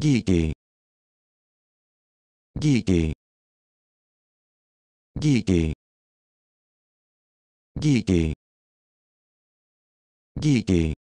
Geeky. Geeky. Geeky. Geeky. Geeky.